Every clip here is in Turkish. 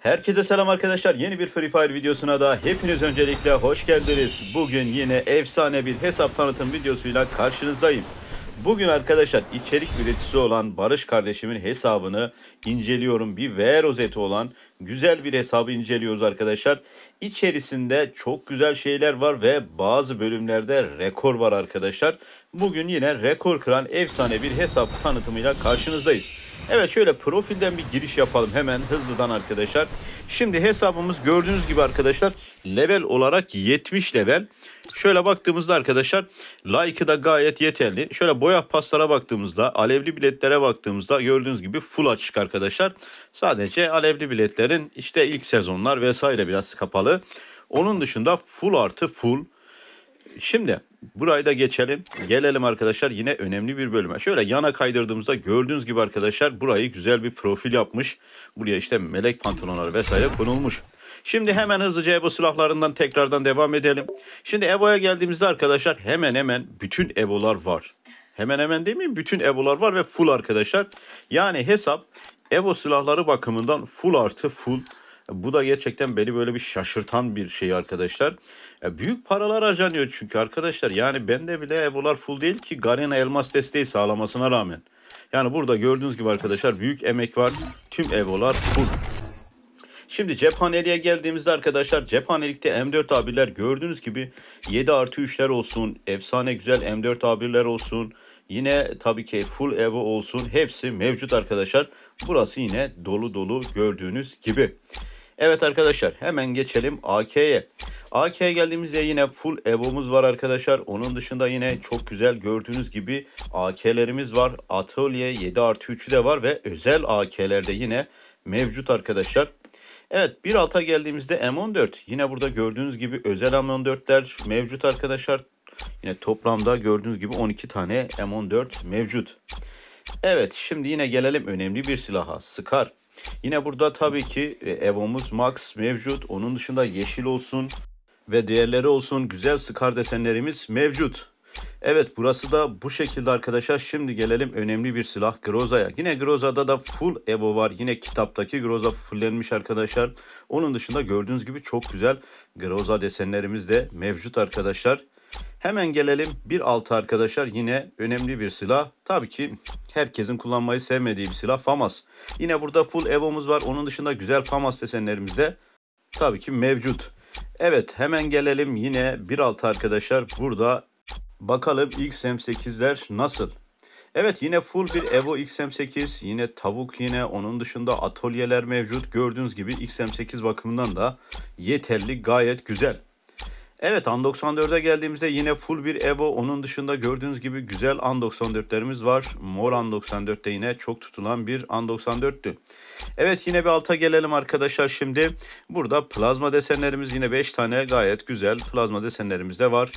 Herkese selam arkadaşlar. Yeni bir Free Fire videosuna da hepiniz öncelikle hoş geldiniz. Bugün yine efsane bir hesap tanıtım videosuyla karşınızdayım. Bugün arkadaşlar içerik üreticisi olan Barış kardeşimin hesabını inceliyorum. Bir VR rozeti olan güzel bir hesabı inceliyoruz arkadaşlar. İçerisinde çok güzel şeyler var ve bazı bölümlerde rekor var arkadaşlar. Bugün yine rekor kıran efsane bir hesap tanıtımıyla karşınızdayız. Evet şöyle profilden bir giriş yapalım hemen hızlıdan arkadaşlar. Şimdi hesabımız gördüğünüz gibi arkadaşlar level olarak 70 level. Şöyle baktığımızda arkadaşlar like'ı da gayet yeterli. Şöyle boya paslara baktığımızda alevli biletlere baktığımızda gördüğünüz gibi full açık arkadaşlar. Sadece alevli biletlerin işte ilk sezonlar vesaire biraz kapalı. Onun dışında full artı full. Şimdi Burayı da geçelim. Gelelim arkadaşlar yine önemli bir bölüme. Şöyle yana kaydırdığımızda gördüğünüz gibi arkadaşlar burayı güzel bir profil yapmış. Buraya işte melek pantolonları vesaire konulmuş. Şimdi hemen hızlıca evo silahlarından tekrardan devam edelim. Şimdi evoya geldiğimizde arkadaşlar hemen hemen bütün evolar var. Hemen hemen değil mi? bütün evolar var ve full arkadaşlar. Yani hesap evo silahları bakımından full artı full bu da gerçekten beni böyle bir şaşırtan bir şey arkadaşlar. Ya büyük paralar harcanıyor çünkü arkadaşlar. Yani bende bile Evolar full değil ki Garena elmas desteği sağlamasına rağmen. Yani burada gördüğünüz gibi arkadaşlar büyük emek var. Tüm Evolar full. Şimdi cephaneliğe geldiğimizde arkadaşlar cephanelikte M4 abiler gördüğünüz gibi 7 artı 3'ler olsun. Efsane güzel M4 abiler olsun. Yine tabii ki full evo olsun. Hepsi mevcut arkadaşlar. Burası yine dolu dolu gördüğünüz gibi. Evet arkadaşlar hemen geçelim AK'ye. AK'ye geldiğimizde yine full EVO'muz var arkadaşlar. Onun dışında yine çok güzel gördüğünüz gibi AK'lerimiz var. Atölye 7 artı 3'ü de var ve özel AK'lerde yine mevcut arkadaşlar. Evet bir alta geldiğimizde M14 yine burada gördüğünüz gibi özel M14'ler mevcut arkadaşlar. Yine toplamda gördüğünüz gibi 12 tane M14 mevcut. Evet şimdi yine gelelim önemli bir silaha Scar. Yine burada tabii ki e, Evo'muz Max mevcut. Onun dışında yeşil olsun ve diğerleri olsun güzel skar desenlerimiz mevcut. Evet burası da bu şekilde arkadaşlar. Şimdi gelelim önemli bir silah Groza'ya. Yine Groza'da da full Evo var. Yine kitaptaki Groza fulllenmiş arkadaşlar. Onun dışında gördüğünüz gibi çok güzel Groza desenlerimiz de mevcut arkadaşlar. Hemen gelelim bir altı arkadaşlar yine önemli bir silah. Tabii ki herkesin kullanmayı sevmediği bir silah FAMAS. Yine burada full evomuz var. Onun dışında güzel FAMAS desenlerimiz de tabii ki mevcut. Evet hemen gelelim yine bir altı arkadaşlar. Burada bakalım XM8'ler nasıl? Evet yine full bir Evo XM8 yine tavuk yine onun dışında atölyeler mevcut. Gördüğünüz gibi XM8 bakımından da yeterli gayet güzel. Evet An 94'e geldiğimizde yine full bir Evo. Onun dışında gördüğünüz gibi güzel An 94'lerimiz var. Mor An 94'te yine çok tutulan bir An 94'tü. Evet yine bir alta gelelim arkadaşlar şimdi. Burada plazma desenlerimiz yine 5 tane gayet güzel plazma desenlerimiz de var.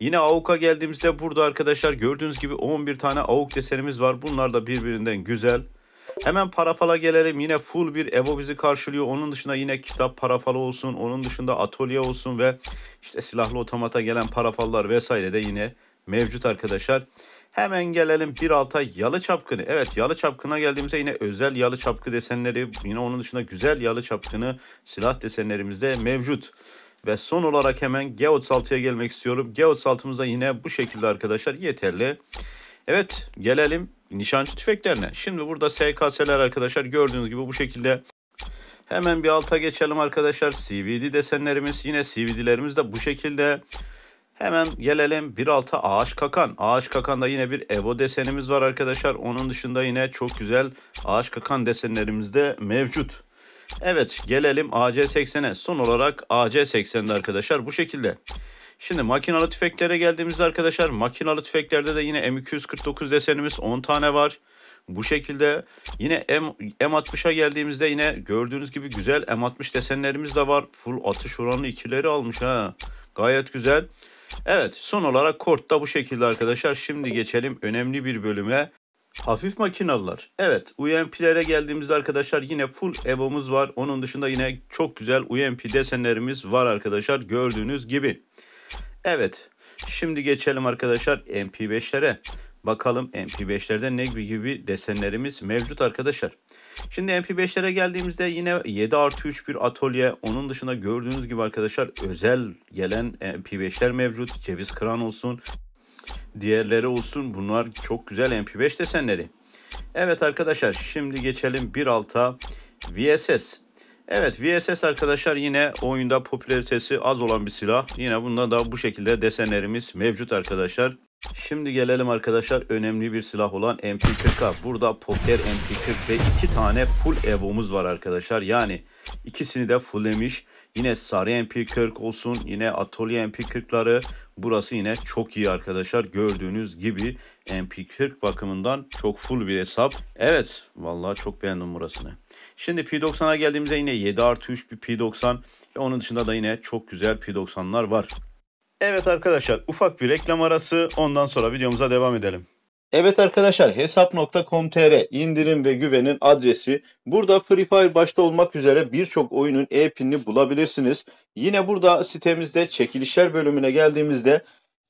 Yine AUK'a geldiğimizde burada arkadaşlar gördüğünüz gibi 11 tane AUK desenimiz var. Bunlar da birbirinden güzel. Hemen parafala gelelim. Yine full bir Evo bizi karşılıyor. Onun dışında yine kitap parafalı olsun. Onun dışında atölye olsun ve işte silahlı otomata gelen parafallar vesaire de yine mevcut arkadaşlar. Hemen gelelim 1.6'a yalı çapkını. Evet yalı çapkına geldiğimizde yine özel yalı çapkı desenleri yine onun dışında güzel yalı çapkını silah desenlerimizde mevcut. Ve son olarak hemen G36'ya gelmek istiyorum. G36'mıza yine bu şekilde arkadaşlar yeterli. Evet gelelim nişancı tüfeklerine. Şimdi burada SKS'ler arkadaşlar gördüğünüz gibi bu şekilde hemen bir alta geçelim arkadaşlar. CVD desenlerimiz yine CVD'lerimiz de bu şekilde. Hemen gelelim bir alta ağaç kakan. Ağaç kakan da yine bir Evo desenimiz var arkadaşlar. Onun dışında yine çok güzel ağaç kakan desenlerimiz de mevcut. Evet gelelim AC80'e. Son olarak AC80'de arkadaşlar bu şekilde. Şimdi makinalı tüfeklere geldiğimizde arkadaşlar makinalı tüfeklerde de yine M249 desenimiz 10 tane var. Bu şekilde yine M, M60'a geldiğimizde yine gördüğünüz gibi güzel M60 desenlerimiz de var. Full atış oranı ikileri almış ha. Gayet güzel. Evet son olarak kort da bu şekilde arkadaşlar. Şimdi geçelim önemli bir bölüme. Hafif makinalılar. Evet UMP'lere geldiğimizde arkadaşlar yine full EVO'muz var. Onun dışında yine çok güzel UMP desenlerimiz var arkadaşlar gördüğünüz gibi. Evet. Şimdi geçelim arkadaşlar MP5'lere. Bakalım MP5'lerde ne gibi desenlerimiz mevcut arkadaşlar. Şimdi MP5'lere geldiğimizde yine 7 artı 3 bir atölye. Onun dışında gördüğünüz gibi arkadaşlar özel gelen MP5'ler mevcut. Ceviz kıran olsun. Diğerleri olsun. Bunlar çok güzel MP5 desenleri. Evet arkadaşlar şimdi geçelim 1.6'a VSS. Evet VSS arkadaşlar yine oyunda popülaritesi az olan bir silah. Yine bunda da bu şekilde desenlerimiz mevcut arkadaşlar. Şimdi gelelim arkadaşlar önemli bir silah olan MP40'a. Burada poker MP40 ve iki tane full evomuz var arkadaşlar. Yani ikisini de fulllemiş. Yine sarı MP40 olsun yine atölye MP40'ları burası yine çok iyi arkadaşlar. Gördüğünüz gibi MP40 bakımından çok full bir hesap. Evet vallahi çok beğendim burasını. Şimdi P90'a geldiğimizde yine 7 artı 3 bir P90 ve onun dışında da yine çok güzel P90'lar var. Evet arkadaşlar ufak bir reklam arası ondan sonra videomuza devam edelim. Evet arkadaşlar hesap.com.tr indirim ve güvenin adresi. Burada Free Fire başta olmak üzere birçok oyunun e-pinini bulabilirsiniz. Yine burada sitemizde çekilişler bölümüne geldiğimizde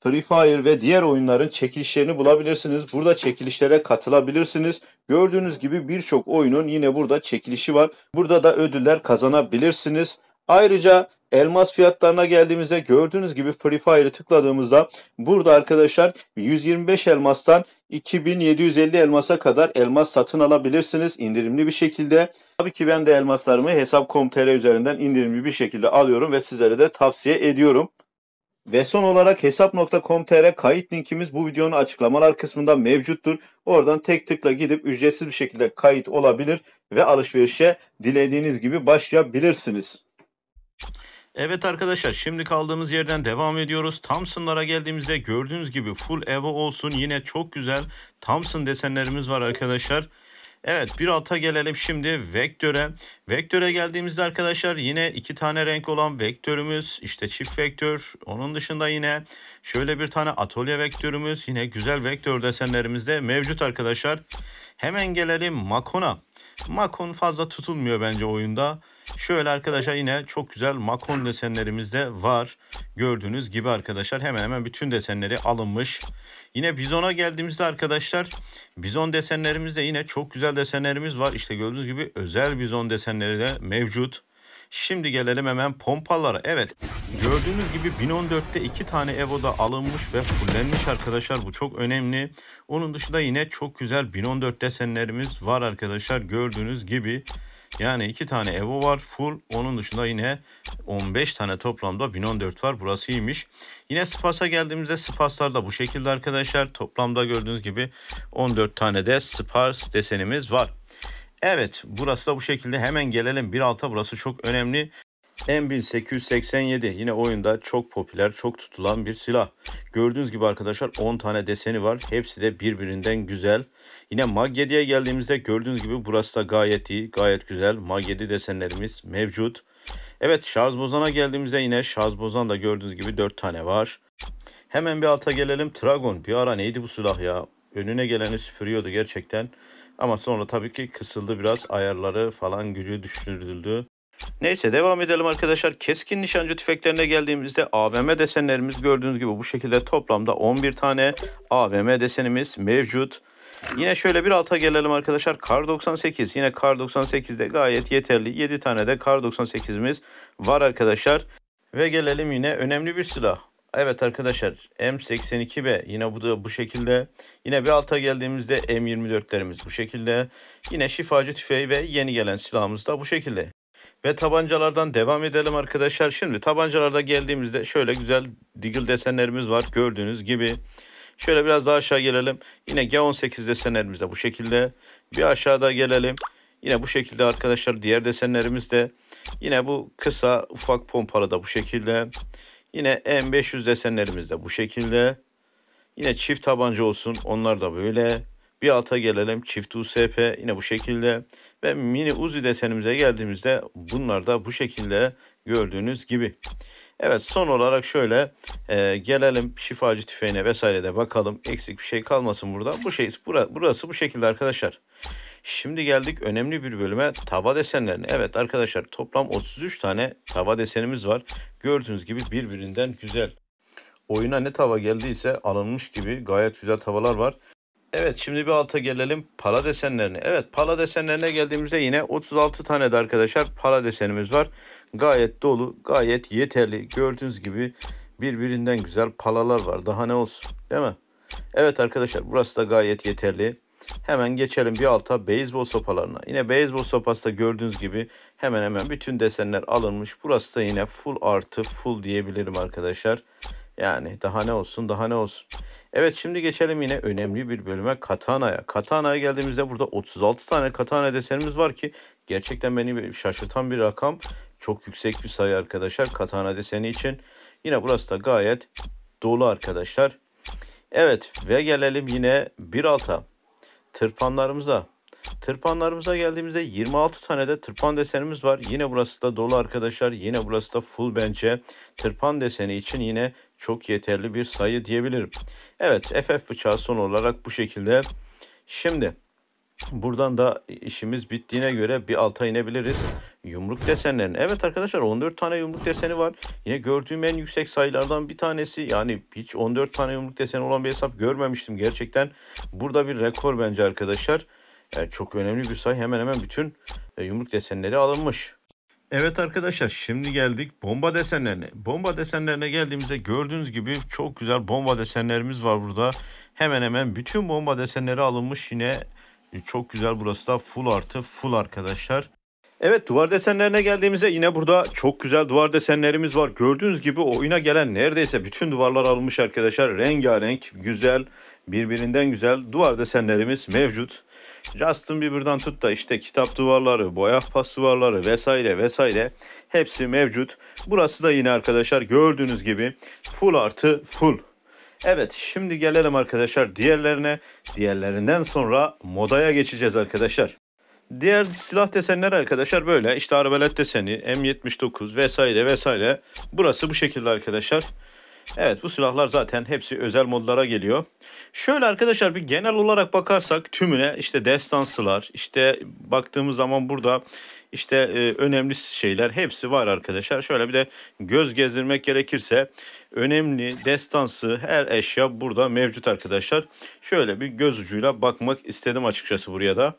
Free Fire ve diğer oyunların çekilişlerini bulabilirsiniz. Burada çekilişlere katılabilirsiniz. Gördüğünüz gibi birçok oyunun yine burada çekilişi var. Burada da ödüller kazanabilirsiniz. Ayrıca elmas fiyatlarına geldiğimizde gördüğünüz gibi Free Fire'ı tıkladığımızda burada arkadaşlar 125 elmastan 2750 elmasa kadar elmas satın alabilirsiniz indirimli bir şekilde. Tabii ki ben de elmaslarımı hesap.com.tr üzerinden indirimli bir şekilde alıyorum ve sizlere de tavsiye ediyorum. Ve son olarak hesap.com.tr kayıt linkimiz bu videonun açıklamalar kısmında mevcuttur. Oradan tek tıkla gidip ücretsiz bir şekilde kayıt olabilir ve alışverişe dilediğiniz gibi başlayabilirsiniz. Evet arkadaşlar şimdi kaldığımız yerden devam ediyoruz. Thompson'lara geldiğimizde gördüğünüz gibi full evo olsun yine çok güzel Thompson desenlerimiz var arkadaşlar. Evet bir alta gelelim şimdi vektöre. Vektöre geldiğimizde arkadaşlar yine iki tane renk olan vektörümüz işte çift vektör. Onun dışında yine şöyle bir tane atölye vektörümüz yine güzel vektör desenlerimizde mevcut arkadaşlar. Hemen gelelim Makon'a. Makon fazla tutulmuyor bence oyunda. Şöyle arkadaşlar yine çok güzel makon desenlerimiz de var. Gördüğünüz gibi arkadaşlar hemen hemen bütün desenleri alınmış. Yine bizona geldiğimizde arkadaşlar bizon desenlerimizde yine çok güzel desenlerimiz var. İşte gördüğünüz gibi özel bizon desenleri de mevcut. Şimdi gelelim hemen pompalara. Evet gördüğünüz gibi 1014'te 2 tane Evo'da alınmış ve fullenmiş arkadaşlar. Bu çok önemli. Onun dışında yine çok güzel 1014 desenlerimiz var arkadaşlar. Gördüğünüz gibi. Yani iki tane Evo var full. Onun dışında yine 15 tane toplamda 1014 var. Burası iyiymiş. Yine Spas'a geldiğimizde Spas'lar da bu şekilde arkadaşlar. Toplamda gördüğünüz gibi 14 tane de Spas desenimiz var. Evet burası da bu şekilde hemen gelelim bir alta. burası çok önemli. M1887 yine oyunda çok popüler, çok tutulan bir silah. Gördüğünüz gibi arkadaşlar 10 tane deseni var. Hepsi de birbirinden güzel. Yine Mag 7'ye geldiğimizde gördüğünüz gibi burası da gayet iyi, gayet güzel. Mag 7 desenlerimiz mevcut. Evet şarj bozana geldiğimizde yine şarj bozan da gördüğünüz gibi 4 tane var. Hemen bir alta gelelim. Tragon bir ara neydi bu silah ya? Önüne geleni süpürüyordu gerçekten. Ama sonra tabii ki kısıldı biraz ayarları falan gücü düşürüldü. Neyse devam edelim arkadaşlar. Keskin nişancı tüfeklerine geldiğimizde AVM desenlerimiz gördüğünüz gibi bu şekilde toplamda 11 tane AVM desenimiz mevcut. Yine şöyle bir alta gelelim arkadaşlar. Kar 98 yine Kar 98'de gayet yeterli. 7 tane de Kar 98'imiz var arkadaşlar. Ve gelelim yine önemli bir silah. Evet arkadaşlar M82B yine bu da bu şekilde. Yine bir alta geldiğimizde M24'lerimiz bu şekilde. Yine şifacı tüfeği ve yeni gelen silahımız da bu şekilde. Ve tabancalardan devam edelim arkadaşlar. Şimdi tabancalarda geldiğimizde şöyle güzel digil desenlerimiz var gördüğünüz gibi. Şöyle biraz daha aşağı gelelim. Yine G18 desenlerimiz de bu şekilde. Bir aşağıda gelelim. Yine bu şekilde arkadaşlar diğer desenlerimiz de. Yine bu kısa ufak pompalı da bu şekilde. Yine M500 desenlerimiz de bu şekilde. Yine çift tabanca olsun onlar da böyle. Bir alta gelelim. Çift USP yine bu şekilde. Ve mini Uzi desenimize geldiğimizde bunlar da bu şekilde gördüğünüz gibi. Evet son olarak şöyle e, gelelim şifacı tüfeğine vesaire de bakalım. Eksik bir şey kalmasın burada. Bu şey bura, burası bu şekilde arkadaşlar. Şimdi geldik önemli bir bölüme tava desenlerine. Evet arkadaşlar toplam 33 tane tava desenimiz var. Gördüğünüz gibi birbirinden güzel. Oyuna ne tava geldiyse alınmış gibi gayet güzel tavalar var. Evet şimdi bir alta gelelim pala desenlerine. Evet pala desenlerine geldiğimizde yine 36 tane de arkadaşlar pala desenimiz var. Gayet dolu gayet yeterli. Gördüğünüz gibi birbirinden güzel palalar var. Daha ne olsun değil mi? Evet arkadaşlar burası da gayet yeterli. Hemen geçelim bir alta beyzbol sopalarına. Yine beyzbol sopası da gördüğünüz gibi hemen hemen bütün desenler alınmış. Burası da yine full artı full diyebilirim arkadaşlar. Yani daha ne olsun daha ne olsun. Evet şimdi geçelim yine önemli bir bölüme Katana'ya. Katana'ya geldiğimizde burada 36 tane Katana desenimiz var ki gerçekten beni şaşırtan bir rakam. Çok yüksek bir sayı arkadaşlar Katana deseni için. Yine burası da gayet dolu arkadaşlar. Evet ve gelelim yine 1.6'a. Tırpanlarımızda Tırpanlarımıza geldiğimizde 26 tane de tırpan desenimiz var. Yine burası da dolu arkadaşlar. Yine burası da full bence. Tırpan deseni için yine çok yeterli bir sayı diyebilirim. Evet FF bıçağı son olarak bu şekilde. Şimdi Buradan da işimiz bittiğine göre bir alta inebiliriz. Yumruk desenlerin. Evet arkadaşlar 14 tane yumruk deseni var. Yine gördüğüm en yüksek sayılardan bir tanesi. Yani hiç 14 tane yumruk deseni olan bir hesap görmemiştim gerçekten. Burada bir rekor bence arkadaşlar e, çok önemli bir sayı. Hemen hemen bütün e, yumruk desenleri alınmış. Evet arkadaşlar şimdi geldik bomba desenlerine. Bomba desenlerine geldiğimizde gördüğünüz gibi çok güzel bomba desenlerimiz var burada. Hemen hemen bütün bomba desenleri alınmış yine e, çok güzel burası da full artı full arkadaşlar. Evet duvar desenlerine geldiğimizde yine burada çok güzel duvar desenlerimiz var. Gördüğünüz gibi oyuna gelen neredeyse bütün duvarlar alınmış arkadaşlar. Rengarenk, güzel, birbirinden güzel duvar desenlerimiz mevcut. Justin Bieber'dan tut da işte kitap duvarları, boya pas duvarları vesaire vesaire hepsi mevcut. Burası da yine arkadaşlar gördüğünüz gibi full artı full. Evet şimdi gelelim arkadaşlar diğerlerine. Diğerlerinden sonra modaya geçeceğiz arkadaşlar. Diğer silah desenleri arkadaşlar böyle. İşte arabelet deseni, M79 vesaire vesaire. Burası bu şekilde arkadaşlar. Evet bu silahlar zaten hepsi özel modlara geliyor. Şöyle arkadaşlar bir genel olarak bakarsak tümüne işte destansılar işte baktığımız zaman burada işte e, önemli şeyler hepsi var arkadaşlar. Şöyle bir de göz gezdirmek gerekirse önemli destansı her eşya burada mevcut arkadaşlar. Şöyle bir göz ucuyla bakmak istedim açıkçası buraya da.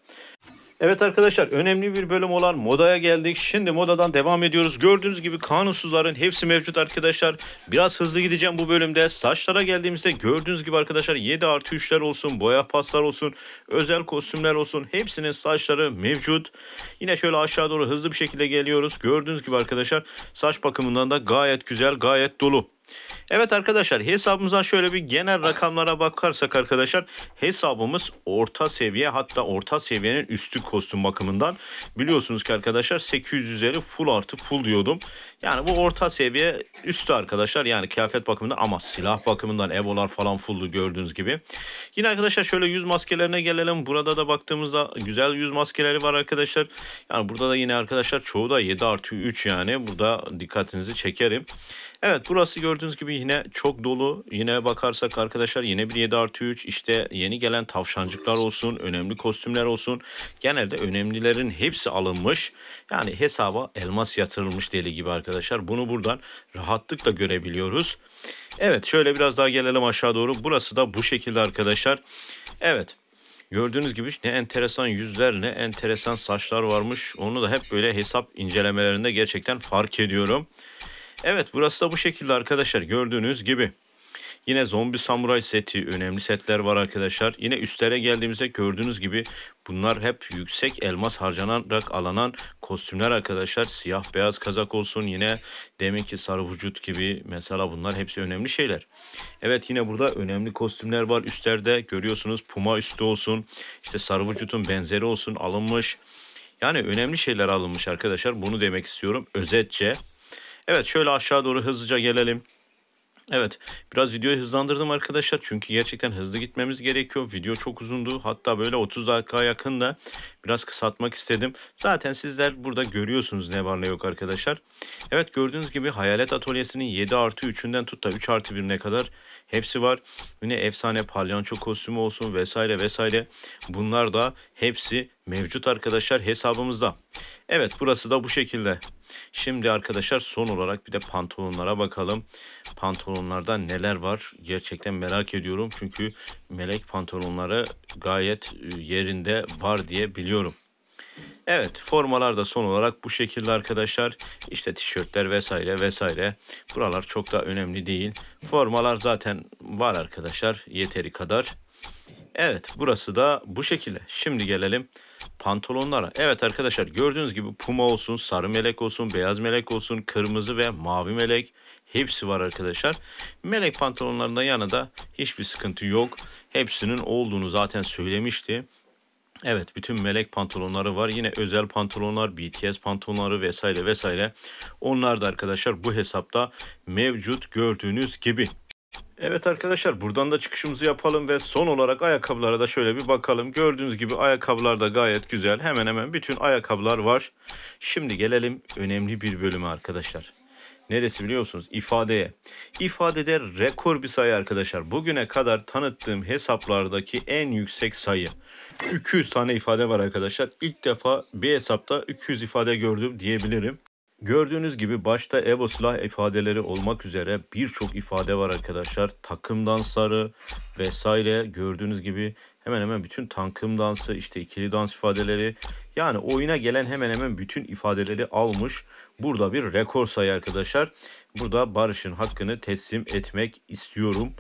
Evet arkadaşlar önemli bir bölüm olan modaya geldik. Şimdi modadan devam ediyoruz. Gördüğünüz gibi kanunsuzların hepsi mevcut arkadaşlar. Biraz hızlı gideceğim bu bölümde. Saçlara geldiğimizde gördüğünüz gibi arkadaşlar 7 artı 3'ler olsun, boya paslar olsun, özel kostümler olsun. Hepsinin saçları mevcut. Yine şöyle aşağı doğru hızlı bir şekilde geliyoruz. Gördüğünüz gibi arkadaşlar saç bakımından da gayet güzel, gayet dolu. Evet arkadaşlar hesabımızdan şöyle bir genel rakamlara bakarsak arkadaşlar hesabımız orta seviye hatta orta seviyenin üstü kostüm bakımından biliyorsunuz ki arkadaşlar 800 üzeri full artı full diyordum. Yani bu orta seviye üstü arkadaşlar. Yani kıyafet bakımından ama silah bakımından evolar falan fullu gördüğünüz gibi. Yine arkadaşlar şöyle yüz maskelerine gelelim. Burada da baktığımızda güzel yüz maskeleri var arkadaşlar. Yani burada da yine arkadaşlar çoğu da 7 artı 3 yani. Burada dikkatinizi çekerim. Evet burası gördüğünüz gibi yine çok dolu. Yine bakarsak arkadaşlar yine bir 7 artı 3 işte yeni gelen tavşancıklar olsun, önemli kostümler olsun. Genelde önemlilerin hepsi alınmış. Yani hesaba elmas yatırılmış deli gibi arkadaşlar arkadaşlar. Bunu buradan rahatlıkla görebiliyoruz. Evet şöyle biraz daha gelelim aşağı doğru. Burası da bu şekilde arkadaşlar. Evet. Gördüğünüz gibi ne enteresan yüzler ne enteresan saçlar varmış. Onu da hep böyle hesap incelemelerinde gerçekten fark ediyorum. Evet burası da bu şekilde arkadaşlar gördüğünüz gibi. Yine zombi samuray seti önemli setler var arkadaşlar. Yine üstlere geldiğimizde gördüğünüz gibi bunlar hep yüksek elmas harcanarak alınan kostümler arkadaşlar. Siyah beyaz kazak olsun yine deminki sarı vücut gibi mesela bunlar hepsi önemli şeyler. Evet yine burada önemli kostümler var üstlerde görüyorsunuz puma üstü olsun işte sarı vücutun benzeri olsun alınmış. Yani önemli şeyler alınmış arkadaşlar bunu demek istiyorum özetçe. Evet şöyle aşağı doğru hızlıca gelelim. Evet biraz videoyu hızlandırdım arkadaşlar çünkü gerçekten hızlı gitmemiz gerekiyor. Video çok uzundu hatta böyle 30 dakika yakın da biraz kısaltmak istedim. Zaten sizler burada görüyorsunuz ne var ne yok arkadaşlar. Evet gördüğünüz gibi Hayalet Atölyesi'nin 7 artı 3'ünden tut da 3 artı 1'ine kadar hepsi var. Yine efsane palyanço kostümü olsun vesaire vesaire bunlar da hepsi mevcut arkadaşlar hesabımızda. Evet burası da bu şekilde. Şimdi arkadaşlar son olarak bir de pantolonlara bakalım. Pantolonlarda neler var gerçekten merak ediyorum. Çünkü melek pantolonları gayet e, yerinde var diye biliyorum. Evet formalar da son olarak bu şekilde arkadaşlar. İşte tişörtler vesaire vesaire. Buralar çok da önemli değil. Formalar zaten var arkadaşlar yeteri kadar. Evet burası da bu şekilde. Şimdi gelelim pantolonlara. Evet arkadaşlar gördüğünüz gibi puma olsun, sarı melek olsun, beyaz melek olsun, kırmızı ve mavi melek hepsi var arkadaşlar. Melek pantolonlarında yanında hiçbir sıkıntı yok. Hepsinin olduğunu zaten söylemişti. Evet bütün melek pantolonları var. Yine özel pantolonlar, BTS pantolonları vesaire vesaire. Onlar da arkadaşlar bu hesapta mevcut gördüğünüz gibi. Evet arkadaşlar buradan da çıkışımızı yapalım ve son olarak ayakkabılara da şöyle bir bakalım. Gördüğünüz gibi ayakkabılar da gayet güzel. Hemen hemen bütün ayakkabılar var. Şimdi gelelim önemli bir bölüme arkadaşlar. Neresi biliyorsunuz? İfadeye. İfadede rekor bir sayı arkadaşlar. Bugüne kadar tanıttığım hesaplardaki en yüksek sayı. 200 tane ifade var arkadaşlar. İlk defa bir hesapta 200 ifade gördüm diyebilirim. Gördüğünüz gibi başta Evo silah ifadeleri olmak üzere birçok ifade var arkadaşlar. Takım dansları vesaire gördüğünüz gibi hemen hemen bütün tankım dansı işte ikili dans ifadeleri yani oyuna gelen hemen hemen bütün ifadeleri almış. Burada bir rekor sayı arkadaşlar. Burada Barış'ın hakkını teslim etmek istiyorum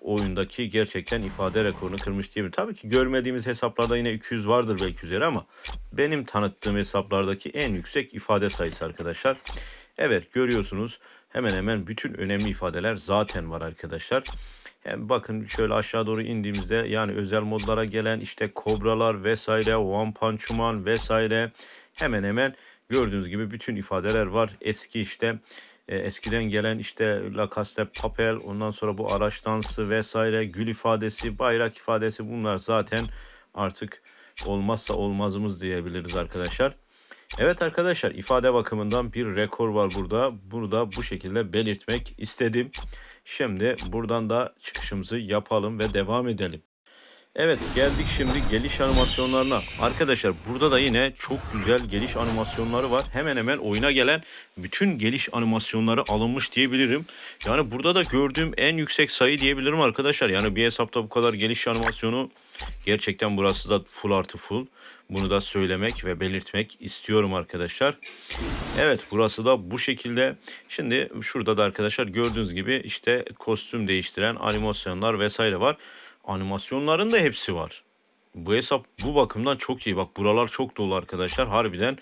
oyundaki gerçekten ifade rekorunu kırmış diyebilirim. Tabii ki görmediğimiz hesaplarda yine 200 vardır belki üzeri ama benim tanıttığım hesaplardaki en yüksek ifade sayısı arkadaşlar. Evet görüyorsunuz hemen hemen bütün önemli ifadeler zaten var arkadaşlar. Hem bakın şöyle aşağı doğru indiğimizde yani özel modlara gelen işte kobralar vesaire, one punch man vesaire hemen hemen gördüğünüz gibi bütün ifadeler var. Eski işte e, eskiden gelen işte La Papel ondan sonra bu araç dansı vesaire gül ifadesi bayrak ifadesi bunlar zaten artık olmazsa olmazımız diyebiliriz arkadaşlar. Evet arkadaşlar ifade bakımından bir rekor var burada. Bunu da bu şekilde belirtmek istedim. Şimdi buradan da çıkışımızı yapalım ve devam edelim. Evet geldik şimdi geliş animasyonlarına. Arkadaşlar burada da yine çok güzel geliş animasyonları var. Hemen hemen oyuna gelen bütün geliş animasyonları alınmış diyebilirim. Yani burada da gördüğüm en yüksek sayı diyebilirim arkadaşlar. Yani bir hesapta bu kadar geliş animasyonu gerçekten burası da full artı full. Bunu da söylemek ve belirtmek istiyorum arkadaşlar. Evet burası da bu şekilde. Şimdi şurada da arkadaşlar gördüğünüz gibi işte kostüm değiştiren animasyonlar vesaire var. Animasyonların da hepsi var. Bu hesap bu bakımdan çok iyi. Bak buralar çok dolu arkadaşlar. Harbiden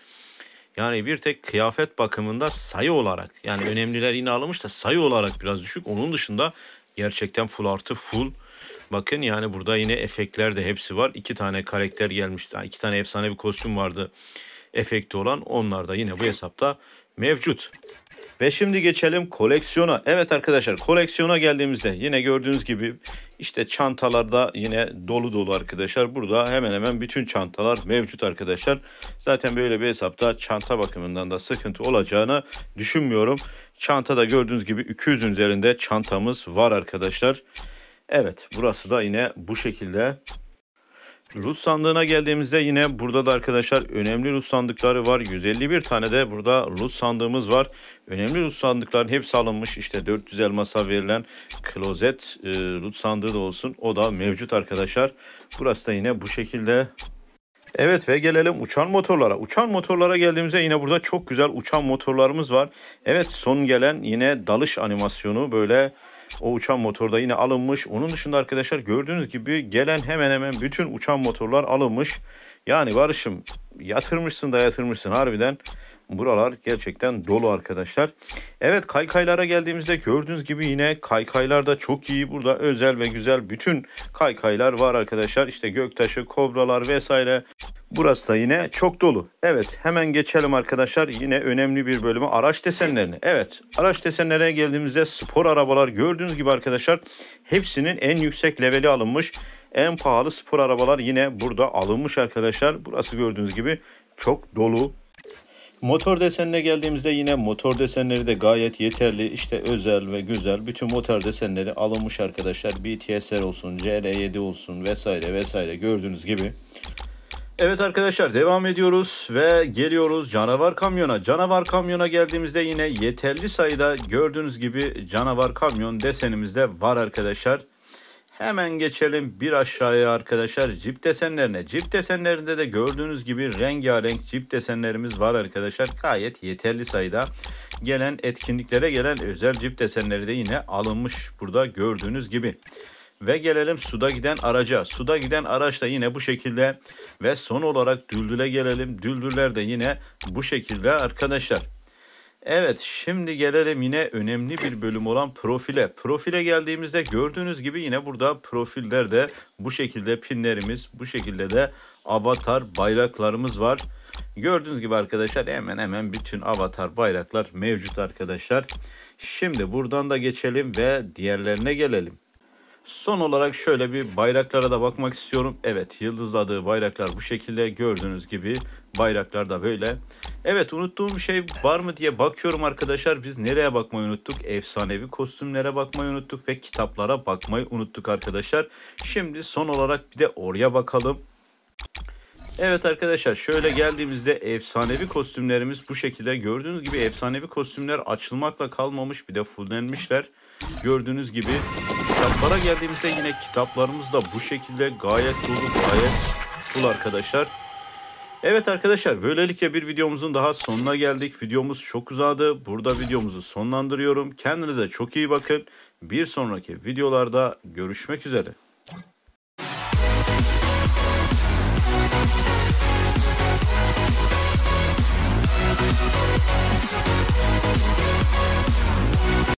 yani bir tek kıyafet bakımında sayı olarak yani önemliler yine alınmış da sayı olarak biraz düşük. Onun dışında gerçekten full artı full. Bakın yani burada yine efektler de hepsi var. İki tane karakter gelmişti. Yani iki tane efsane bir kostüm vardı efekti olan. Onlar da yine bu hesapta mevcut. Ve şimdi geçelim koleksiyona. Evet arkadaşlar koleksiyona geldiğimizde yine gördüğünüz gibi işte çantalarda yine dolu dolu arkadaşlar. Burada hemen hemen bütün çantalar mevcut arkadaşlar. Zaten böyle bir hesapta çanta bakımından da sıkıntı olacağını düşünmüyorum. Çantada gördüğünüz gibi 200 üzerinde çantamız var arkadaşlar. Evet burası da yine bu şekilde. Rus sandığına geldiğimizde yine burada da arkadaşlar önemli Rus sandıkları var. 151 tane de burada Rus sandığımız var. Önemli Rus sandıkların hepsi alınmış. İşte 400 elmasa verilen klozet e, Rus sandığı da olsun. O da mevcut arkadaşlar. Burası da yine bu şekilde. Evet ve gelelim uçan motorlara. Uçan motorlara geldiğimizde yine burada çok güzel uçan motorlarımız var. Evet son gelen yine dalış animasyonu böyle o uçan motor da yine alınmış. Onun dışında arkadaşlar gördüğünüz gibi gelen hemen hemen bütün uçan motorlar alınmış. Yani Barış'ım yatırmışsın da yatırmışsın harbiden. Buralar gerçekten dolu arkadaşlar. Evet kaykaylara geldiğimizde gördüğünüz gibi yine kaykaylar da çok iyi. Burada özel ve güzel bütün kaykaylar var arkadaşlar. İşte göktaşı, kobralar vesaire. Burası da yine çok dolu. Evet hemen geçelim arkadaşlar. Yine önemli bir bölümü araç desenlerine. Evet araç desenlere geldiğimizde spor arabalar gördüğünüz gibi arkadaşlar hepsinin en yüksek leveli alınmış. En pahalı spor arabalar yine burada alınmış arkadaşlar. Burası gördüğünüz gibi çok dolu. Motor desenine geldiğimizde yine motor desenleri de gayet yeterli. İşte özel ve güzel bütün motor desenleri alınmış arkadaşlar. BTSR olsun, CR7 olsun vesaire vesaire gördüğünüz gibi. Evet arkadaşlar devam ediyoruz ve geliyoruz canavar kamyona. Canavar kamyona geldiğimizde yine yeterli sayıda gördüğünüz gibi canavar kamyon desenimizde var arkadaşlar. Hemen geçelim bir aşağıya arkadaşlar cip desenlerine. Cip desenlerinde de gördüğünüz gibi rengarenk cip desenlerimiz var arkadaşlar. Gayet yeterli sayıda gelen etkinliklere gelen özel cip desenleri de yine alınmış burada gördüğünüz gibi. Ve gelelim suda giden araca. Suda giden araç da yine bu şekilde ve son olarak düldüle gelelim. Düldüller de yine bu şekilde arkadaşlar. Evet şimdi gelelim yine önemli bir bölüm olan profile. Profile geldiğimizde gördüğünüz gibi yine burada profillerde bu şekilde pinlerimiz bu şekilde de avatar bayraklarımız var. Gördüğünüz gibi arkadaşlar hemen hemen bütün avatar bayraklar mevcut arkadaşlar. Şimdi buradan da geçelim ve diğerlerine gelelim. Son olarak şöyle bir bayraklara da bakmak istiyorum. Evet yıldızladığı bayraklar bu şekilde gördüğünüz gibi bayraklar da böyle. Evet unuttuğum bir şey var mı diye bakıyorum arkadaşlar. Biz nereye bakmayı unuttuk? Efsanevi kostümlere bakmayı unuttuk ve kitaplara bakmayı unuttuk arkadaşlar. Şimdi son olarak bir de oraya bakalım. Evet arkadaşlar şöyle geldiğimizde efsanevi kostümlerimiz bu şekilde. Gördüğünüz gibi efsanevi kostümler açılmakla kalmamış bir de fullenmişler. Gördüğünüz gibi kitaplara geldiğimizde yine kitaplarımız da bu şekilde gayet dolu, gayet full arkadaşlar. Evet arkadaşlar böylelikle bir videomuzun daha sonuna geldik. Videomuz çok uzadı. Burada videomuzu sonlandırıyorum. Kendinize çok iyi bakın. Bir sonraki videolarda görüşmek üzere. We'll be right back.